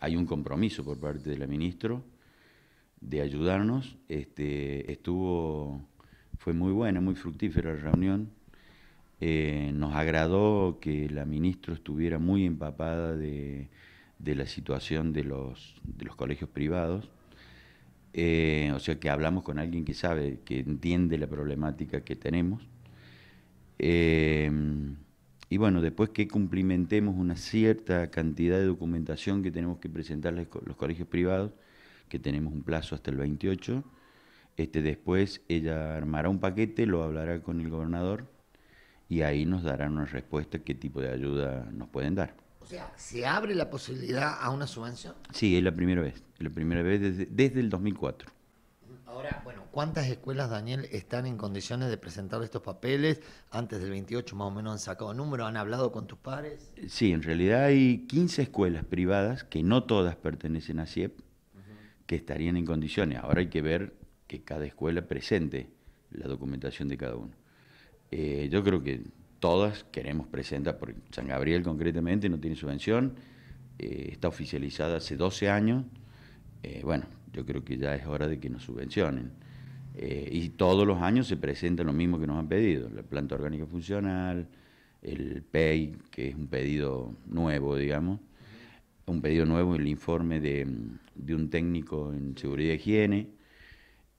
hay un compromiso por parte de la ministra de ayudarnos. Este, estuvo, fue muy buena, muy fructífera la reunión. Eh, nos agradó que la ministra estuviera muy empapada de, de la situación de los, de los colegios privados. Eh, o sea que hablamos con alguien que sabe, que entiende la problemática que tenemos. Eh, y bueno, después que cumplimentemos una cierta cantidad de documentación que tenemos que presentar los colegios privados, que tenemos un plazo hasta el 28, este, después ella armará un paquete, lo hablará con el gobernador y ahí nos darán una respuesta qué tipo de ayuda nos pueden dar. O sea, ¿se abre la posibilidad a una subvención? Sí, es la primera vez, la primera vez desde el 2004. ¿Cuántas escuelas, Daniel, están en condiciones de presentar estos papeles? Antes del 28 más o menos han sacado número, han hablado con tus padres. Sí, en realidad hay 15 escuelas privadas que no todas pertenecen a CIEP, que estarían en condiciones. Ahora hay que ver que cada escuela presente la documentación de cada uno. Eh, yo creo que todas queremos presentar, porque San Gabriel concretamente no tiene subvención, eh, está oficializada hace 12 años, eh, bueno, yo creo que ya es hora de que nos subvencionen. Eh, y todos los años se presenta lo mismo que nos han pedido, la planta orgánica funcional, el PEI, que es un pedido nuevo, digamos, un pedido nuevo, el informe de, un técnico en seguridad y higiene.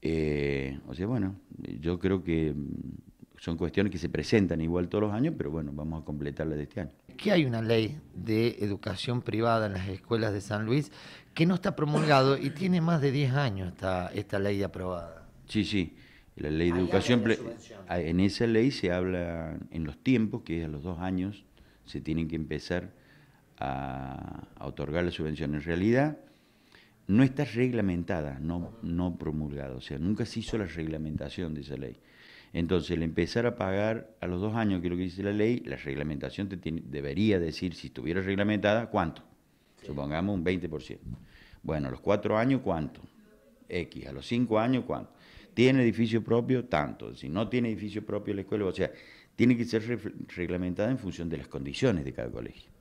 Eh, o sea, bueno, yo creo que mm, son cuestiones que se presentan igual todos los años, pero bueno, vamos a completarla de este año. ¿Qué hay una ley de educación privada en las escuelas de San Luis que no está promulgado y tiene más de 10 años esta, esta ley aprobada. Sí, sí. La ley de educación, en esa ley se habla en los tiempos, que es a los dos años, se tienen que empezar a, otorgar la subvención. En realidad, no está reglamentada, no, no promulgada, o sea, nunca se hizo la reglamentación de esa ley. Entonces, el empezar a pagar a los dos años, que es lo que dice la ley, la reglamentación debería decir, si estuviera reglamentada, ¿cuánto? Supongamos un 20%. Bueno, a los cuatro años, ¿cuánto? X, a los cinco años, ¿cuánto? tiene edificio propio, tanto. Si no tiene edificio propio la escuela, o sea, tiene que ser reglamentada en función de las condiciones de cada colegio.